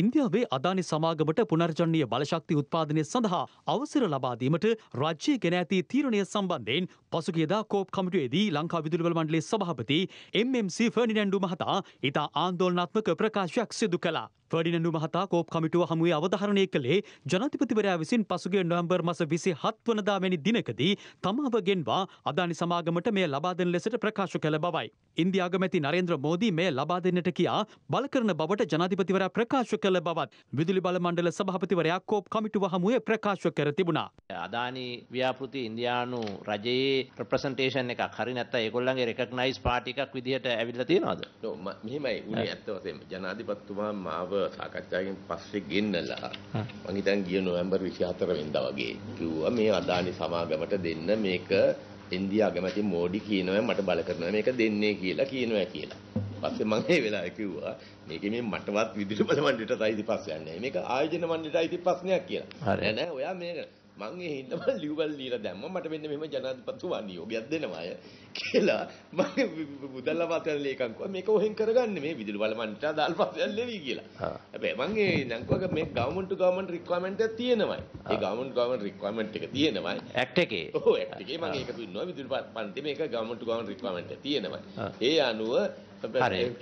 ඉන්දියාවේ අදානි සමාගමට පුනර්ජනීය බලශක්ති උත්පාදනය සඳහා අවසර ලබාදීමට රාජ්‍යය ගෙන ඇති තීරණය සම්බන්ධයෙන් පසුගියදා කෝප් කමිටුවේදී ලංකා විදුලිබල මණ්ඩලයේ සභාපති MMC ෆර්නිනැන්ඩු මහතා ඉතා ආන්දෝලනාත්මක ප්‍රකාශයක් සිදු කළා. ෆඩිනඩු මහතා කෝප් කමිටුව හමුවේ අවධාරණය කළේ ජනතිපතිවරයා විසින් පසුගේ නොවම්බර් මස විසි හත්වනදාමැනි දිනකදී තමාවගෙන්වා අදානි සමාගමට මේ ලබාදන ලෙසට ප්‍රකාශ කළ බවයි. ඉන්දයාගමැති නරේන්ද්‍ර මෝදී මේ ලබා දෙන්නට කියා බලකරන බවට ජනාධිපතිවරයා ප්‍රකාශ කළ බවත් විදුලි බල මණ්ඩල සභාපතිවරයා කෝප් කමිටුව හමුවේ ප්‍රකාශ කර තිබුණා. අදානි ව්‍යාපෘති ඉන්දයානු රජයේ ප්‍රපසන්ටේෂන් එක හරි නැත්ත ඒගොල්ලන්ගේ රෙකක්නයිස් පාටිකක් විදිහට ඇවිල්ල තියෙනවාද මෙහෙමයි උනේ ඇත්තවසෙන් ජනාධිපත්තුමා මාව සාකච්ඡාවකින් පස්සේ ගෙන්නලා මම හිතන් ගිය නොවැම්බර් 24 වෙනිදා වගේ කිව්වා මේ අදානි සමාගමට දෙන්න මේක ඉන්දියා අගමැති මෝඩි කියනවා මට බල කරනවා මේක දෙන්නේ කියලා කියනවා කියලා. පස්සේ මම ඒ වෙලාවේ කිව්වා මේකේ මේ මටවත් විදුලි බල මණ්ඩලයට අයිති ප්‍රශ්නයක් නෑ. මේක ආයෝජන මණ්ඩලයට අයිති ප්‍රශ්නයක් කියලා. නෑ නෑ ඔයා මේක මං ඒ හින්දා මම ලියුබල් ලියලා දැම්මා මට මෙන්න මෙහෙම ජනාධිපතිතුමා අනියෝගයක් දෙනවා අය කියලා මම මුදල් අමාත්‍යාංශ ලේකම් කිව්වා මේක ඔහෙන් කරගන්න මේ විදුලි බලමන්ට දාල් පස්සෙන් ලෙවි කියලා. හැබැයි මං ඒ නංකුවක මේ ගවර්න්මන්ට් ටු ගවර්න්මන්ට් රික්වයර්මන්ට් එකක් තියෙනවායි. ඒ ගවර්න්මන්ට් ගවර්න්මන්ට් රික්වයර්මන්ට් එක තියෙනවායි. ඇක්ට් එකේ. ඔව් ඇක්ට් එකේ මම ඒක දුන්නා විදුලි පන්ති මේක ගවර්න්මන්ට් ටු ගවර්න්මන්ට් රික්වයර්මන්ට් එක තියෙනවායි. ඒ අනුව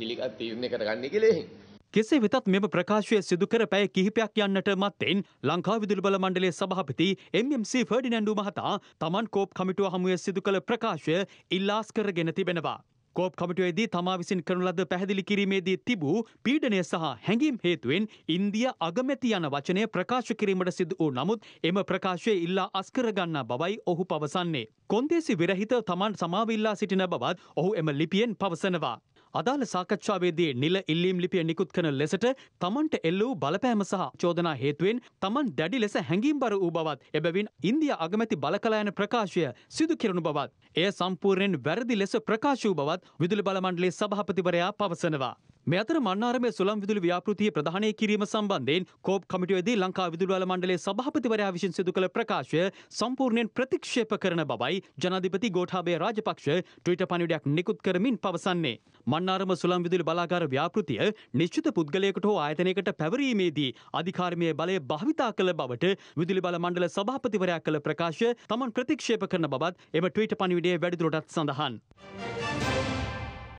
පිළිගත් තීරණය කරගන්නේ කියලා එහෙන්. කෙසේ වෙතත් මෙම ප්‍රකාශය සිදුකර පැය කිහිපයක් යන්නට මත්තෙන් ලංකා විදුලි බල මණ්ඩලයේ සභාපති MMC ෆර්ඩිනන්ඩු මහතා තමන් කෝප් කමිටුව හමුවේ සිදු කළ ප්‍රකාශය ඉල්ලාස් කරගෙන තිබෙනවා. කෝප් කමිටුවේදී තමා විසින් කරන ලද පැහැදිලි කිරීමේදී තිබූ පීඩනය සහ හැඟීම් හේතුවෙන් ඉන්දිය අගමැති යන වචනය ප්‍රකාශ කිරීමට සිදු වූ නමුත් එම ප්‍රකාශය ඉල්ලා අස්කර ගන්නා බවයි ඔහු පවසන්නේ. කොන්දේසි විරහිත තමන් සමාවිල්ලා සිටින බවත් ඔහු එම ලිපියෙන් පවසනවා. අදාළ සාකච්ඡාවේදී නිල ඉල්ලීම් ලිපිය නිකුත් කරන ලෙසට තමන්ට එල්ල වූ බලපෑම සහ චෝදනා හේතුවෙන් තමන් දැඩි ලෙස හැඟීම්බර වූ බවත් එබැවින් ඉන්දියා අගමැති බලකලායන ප්‍රකාශය සිදු කෙරණු බවත් එය සම්පූර්ණයෙන් වැරදි ලෙස ප්‍රකාශ වූ බවත් විදුලි බල මණ්ඩලයේ සභාපතිවරයා පවසනවා. මේ අතර මන්නාරමේ සුළම් විදුලි ව්‍යාපෘතිය ප්‍රධානය කිරීම සම්බන්ධයෙන් කෝප් කමිටුවේදී ලංකා විදුලිවල මණ්ඩලයේ සභාපතිවරයා විසින් සිදු කළ ප්‍රකාශය සම්පූර්ණයෙන් ප්‍රතික්ෂේප කරන බවයි ජනාධිපති ගෝඨාභය රාජපක්ෂ ට්විටර් පණිවිඩයක් නිකුත් කරමින් පවසන්නේ. මන්නාරම සුළම් විදුලි බලාගාර ව්‍යාපෘතිය නිශ්චිත පුද්ගලයෙකුට හෝ ආයතනයකට පැවරීමේදී අධිකාරමය බලය භාවිතා කළ බවට විදුලි බල මණ්ඩල සභාපතිවරයා කළ ප්‍රකාශය තමන් ප්‍රතික්ෂේප කරන බවත් එම ට්විටර් පණිවිඩයේ වැඩිදුරටත් සඳහන්.